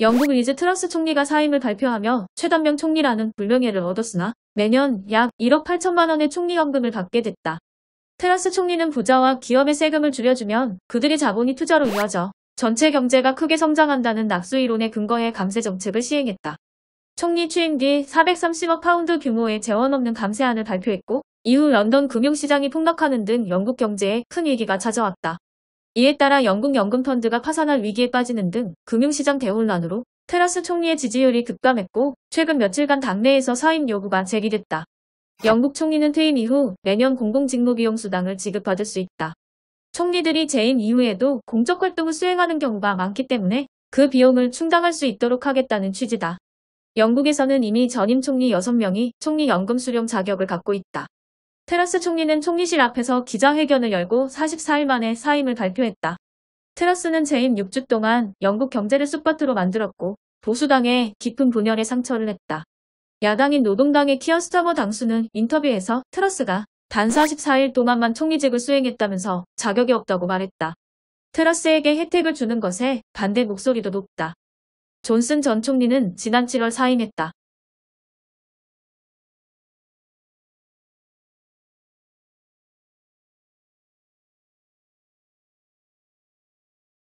영국 리즈 트러스 총리가 사임을 발표하며 최단명 총리라는 불명예를 얻었으나 매년 약 1억 8천만 원의 총리연금을 받게 됐다. 트러스 총리는 부자와 기업의 세금을 줄여주면 그들의 자본이 투자로 이어져 전체 경제가 크게 성장한다는 낙수이론에 근거해 감세 정책을 시행했다. 총리 취임 뒤 430억 파운드 규모의 재원 없는 감세안을 발표했고 이후 런던 금융시장이 폭락하는 등 영국 경제에 큰 위기가 찾아왔다. 이에 따라 영국 연금펀드가 파산할 위기에 빠지는 등 금융시장 대혼란으로 테라스 총리의 지지율이 급감했고 최근 며칠간 당내에서 사임 요구가 제기됐다. 영국 총리는 퇴임 이후 매년 공공직무비용 수당을 지급받을 수 있다. 총리들이 재임 이후에도 공적 활동을 수행하는 경우가 많기 때문에 그 비용을 충당할 수 있도록 하겠다는 취지다. 영국에서는 이미 전임 총리 6명이 총리 연금 수령 자격을 갖고 있다. 테라스 총리는 총리실 앞에서 기자회견을 열고 44일 만에 사임을 발표했다. 테라스는 재임 6주 동안 영국 경제를 쑥밭으로 만들었고 보수당에 깊은 분열의 상처를 했다. 야당인 노동당의 키어 스타머 당수는 인터뷰에서 트라스가단 44일 동안만 총리직을 수행했다면서 자격이 없다고 말했다. 트라스에게 혜택을 주는 것에 반대 목소리도 높다. 존슨 전 총리는 지난 7월 사임했다.